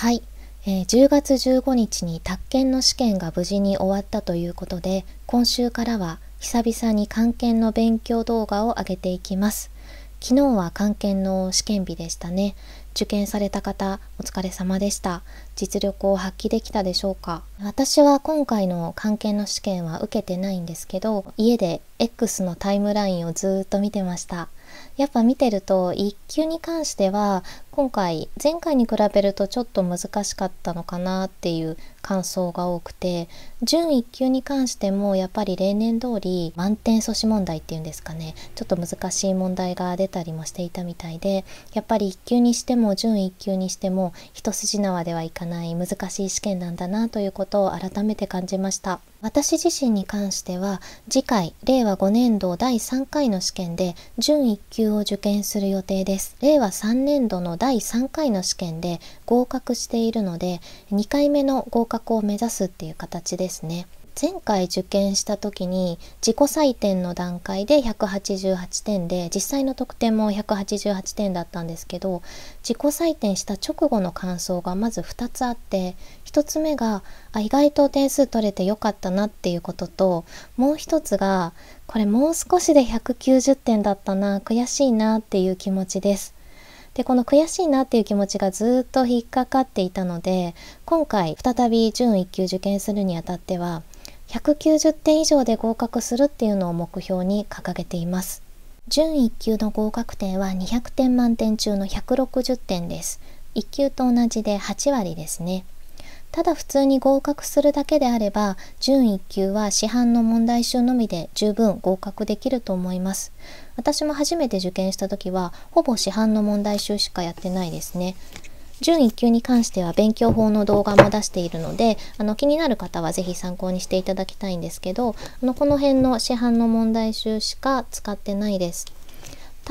はい、えー、10月15日に宅建の試験が無事に終わったということで今週からは久々に漢検の勉強動画を上げていきます昨日は漢検の試験日でしたね受験された方お疲れ様でした実力を発揮できたでしょうか私は今回の漢検の試験は受けてないんですけど家で X のタイムラインをずっと見てましたやっぱ見てると1級に関しては今回前回に比べるとちょっと難しかったのかなっていう感想が多くて準1級に関してもやっぱり例年通り満点阻止問題っていうんですかねちょっと難しい問題が出たりもしていたみたいでやっぱり1級にしても準1級にしても一筋縄ではいかない難しい試験なんだなということを改めて感じました。私自身に関しては次回令和5年度第3回の試験で準1級を受験する予定です令和3年度の第3回の試験で合格しているので2回目の合格を目指すっていう形ですね。前回受験した時に自己採点の段階で188点で実際の得点も188点だったんですけど自己採点した直後の感想がまず2つあって1つ目があ意外と点数取れてよかったなっていうことともう1つがこれもう少しで190点だったな悔しいなっていう気持ちです。でこの悔しいなっていう気持ちがずっと引っかかっていたので今回再び準1級受験するにあたっては190点以上で合格するっていうのを目標に掲げています準1級の合格点は200点満点中の160点です1級と同じで8割ですねただ普通に合格するだけであれば準1級は市販の問題集のみで十分合格できると思います私も初めて受験した時はほぼ市販の問題集しかやってないですね準1級に関しては勉強法の動画も出しているのであの気になる方は是非参考にしていただきたいんですけどあのこの辺の市販の問題集しか使ってないです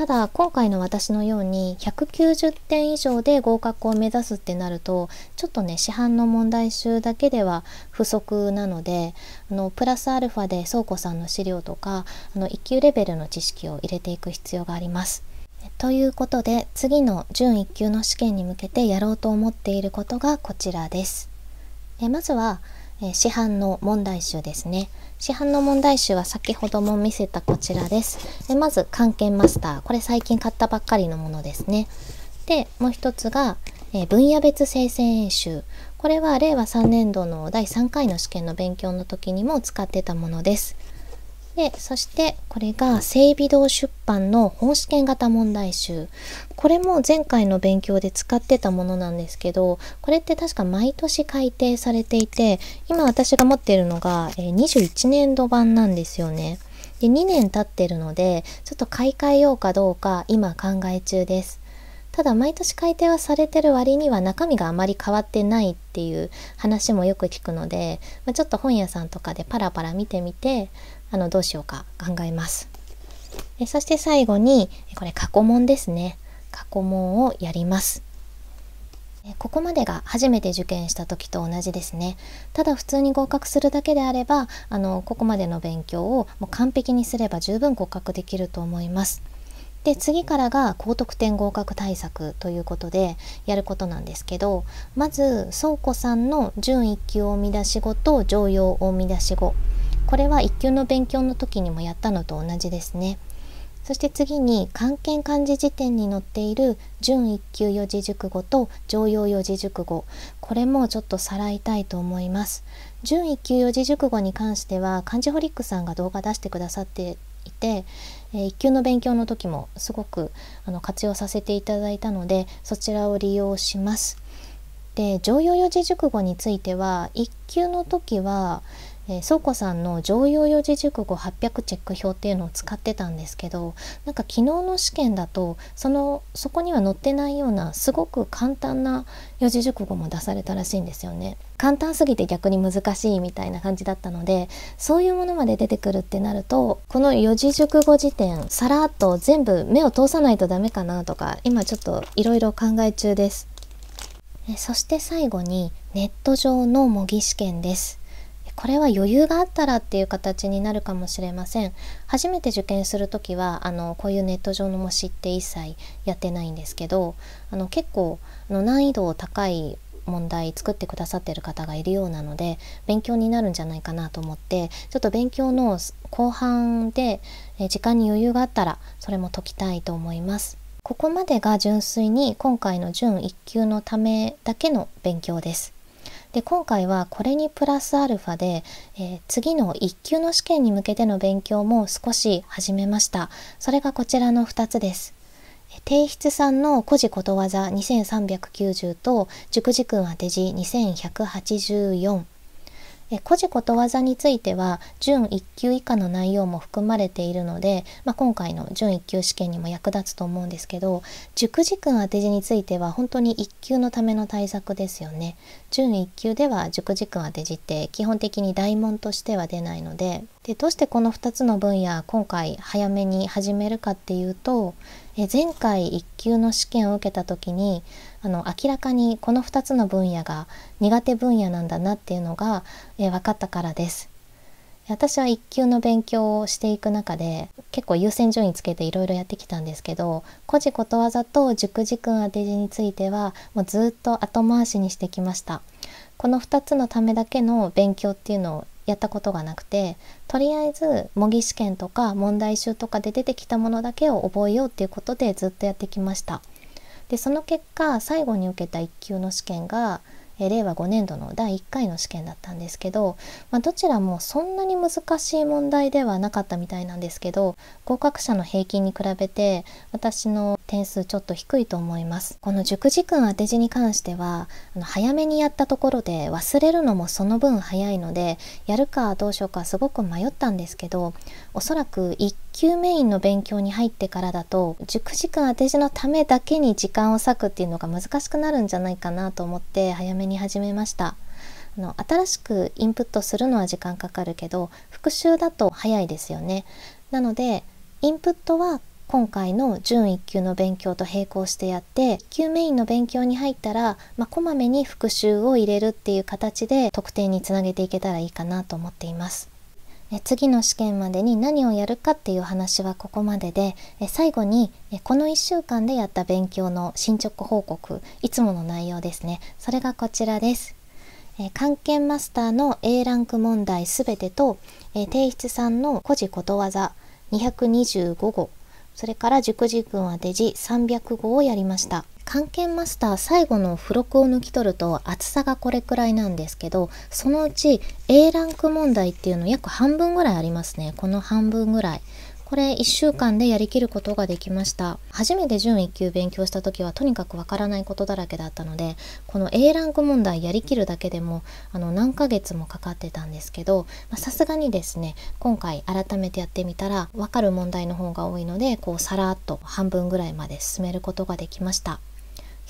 ただ今回の私のように190点以上で合格を目指すってなるとちょっとね市販の問題集だけでは不足なのであのプラスアルファで倉庫さんの資料とかあの1級レベルの知識を入れていく必要があります。ということで次の準1級の試験に向けてやろうと思っていることがこちらです。えまずはえ市販の問題集ですね。市販の問題集は先ほども見せたこちらです。でまず、漢検マスター。これ最近買ったばっかりのものですね。で、もう一つが、え分野別生成演習。これは令和3年度の第3回の試験の勉強の時にも使ってたものです。でそしてこれが整備堂出版の本試験型問題集これも前回の勉強で使ってたものなんですけどこれって確か毎年改定されていて今私が持っているのが21年度版なんですよね。で2年経ってるのでちょっと買い替えようかどうか今考え中です。ただ毎年改定はされてる割には中身があまり変わってないっていう話もよく聞くので、まあ、ちょっと本屋さんとかでパラパラ見てみてあのどうしようか考えます。えそして最後にこれ過去問ですね過去問をやります。ここまでが初めて受験した時と同じですねただ普通に合格するだけであればあのここまでの勉強をもう完璧にすれば十分合格できると思いますで次からが高得点合格対策ということでやることなんですけどまず倉庫さんの準1級を生み出し語と常用を生み出し語これは一級の勉強の時にもやったのと同じですね。そして次に漢検漢字辞典に載っている準一級四字熟語と常用四字熟語これもちょっとさらいたいと思います準一級四字熟語に関しては漢字ホリックさんが動画出してくださっていて、えー、一級の勉強の時もすごくあの活用させていただいたのでそちらを利用しますで常用四字熟語については1級の時はえ倉庫さんの常用四字熟語800チェック表っていうのを使ってたんですけどなんか昨日の試験だとそのそこには載ってないようなすごく簡単な四字熟語も出されたらしいんですよね。簡単すぎて逆に難しいみたいな感じだったのでそういうものまで出てくるってなるとこの四字熟語辞典さらっと全部目を通さないとダメかなとか今ちょっといろいろ考え中です。そして最後にネット上の模擬試験ですこれは余裕があったらっていう形になるかもしれません初めて受験する時はあのこういうネット上の模試って一切やってないんですけどあの結構あの難易度高い問題作ってくださってる方がいるようなので勉強になるんじゃないかなと思ってちょっと勉強の後半で時間に余裕があったらそれも解きたいと思います。ここまでが純粋に今回の準1級のためだけの勉強です。で今回はこれにプラスアルファで、えー、次の1級の試験に向けての勉強も少し始めましたそれがこちらの2つです提出さんの古事ことわざ2390と熟字君当て字2184えー、個事ことわざについては準1級以下の内容も含まれているので、まあ、今回の準1級試験にも役立つと思うんですけど熟時訓当て字については本当に1級のための対策ですよね。準1級では熟時訓当て字って基本的に大問としては出ないのででどうしてこの2つの分野今回早めに始めるかっていうとえ前回1級の試験を受けた時にあの明らかにこの2つの分野が苦手分野なんだなっていうのがえ分かったからです。私は1級の勉強をしていく中で結構優先順位つけていろいろやってきたんですけど個人ことわざと熟字訓当て字についてはもうずっと後回しにしてきましたこの2つのためだけの勉強っていうのをやったことがなくてとりあえず模擬試験とか問題集とかで出てきたものだけを覚えようっていうことでずっとやってきましたでその結果最後に受けた1級の試験がえ令和5年度の第1回の試験だったんですけど、まあ、どちらもそんなに難しい問題ではなかったみたいなんですけど合格者の平均に比べて私の点数ちょっと低いと思いますこの熟時訓当て字に関しては早めにやったところで忘れるのもその分早いのでやるかどうしようかすごく迷ったんですけどおそらく1級メインの勉強に入ってからだと熟時訓当て字のためだけに時間を割くっていうのが難しくなるんじゃないかなと思って早めに始めましたあの新しくインプットするのは時間かかるけど復習だと早いですよねなのでインプットは今回の準1級の勉強と並行してやって1級メインの勉強に入ったら、まあ、こまめに復習を入れるっていう形で得点につなげていけたらいいかなと思っています。次の試験までに何をやるかっていう話はここまでで最後にこの1週間でやった勉強の進捗報告いつもの内容ですねそれがこちらです漢検マスターの A ランク問題すべてと提出さんの古事ことわざ225号」それから熟字群当て字3 0 5をやりました漢検マスター最後の付録を抜き取ると厚さがこれくらいなんですけどそのうち A ランク問題っていうの約半分ぐらいありますねこの半分ぐらいこれ1週間でやりきることができました初めて準1級勉強した時はとにかくわからないことだらけだったのでこの A ランク問題やりきるだけでもあの何ヶ月もかかってたんですけどさすがにですね今回改めてやってみたらわかる問題の方が多いのでこうさらっと半分ぐらいまで進めることができました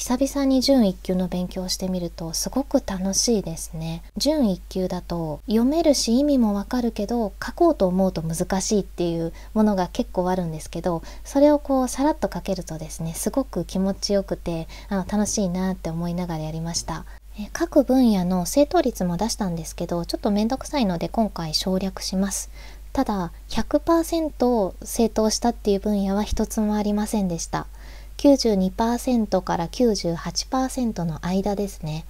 久々に準1級の勉強してみるとすごく楽しいですね準1級だと読めるし意味もわかるけど書こうと思うと難しいっていうものが結構あるんですけどそれをこうさらっと書けるとですねすごく気持ちよくてあの楽しいなって思いながらやりました各分野の正答率も出したんですけどちょっと面倒くさいので今回省略しますただ100%正答したっていう分野は一つもありませんでした92%から98%の間ですね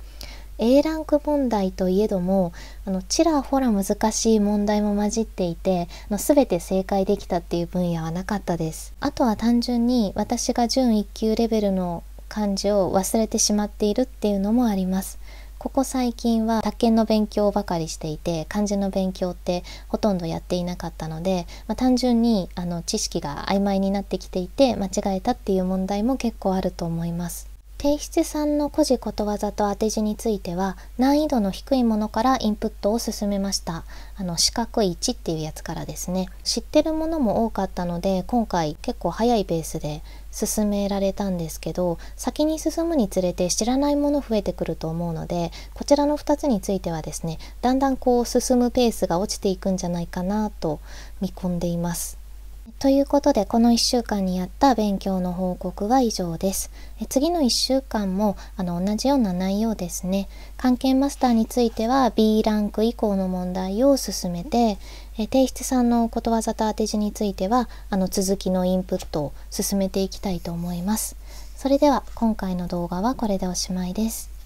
A ランク問題といえどもあのちらほら難しい問題も混じっていてあの全て正解できたっていう分野はなかったですあとは単純に私が準1級レベルの漢字を忘れてしまっているっていうのもありますここ最近は宅建の勉強ばかりしていて漢字の勉強ってほとんどやっていなかったので、まあ、単純にあの知識が曖昧になってきていて間違えたっていう問題も結構あると思います。提出さんの故事ことわざと当て字については難易度の低いものからインプットを進めましたあの四角い1っていうやつからですね知ってるものも多かったので今回結構早いペースで進められたんですけど先に進むにつれて知らないもの増えてくると思うのでこちらの2つについてはですねだんだんこう進むペースが落ちていくんじゃないかなと見込んでいます。ということでこの1週間にやった勉強の報告は以上です。え次の1週間もあの同じような内容ですね。関係マスターについては B ランク以降の問題を進めてえ提出さんのことわざと当て字についてはあの続きのインプットを進めていきたいと思います。それでは今回の動画はこれでおしまいです。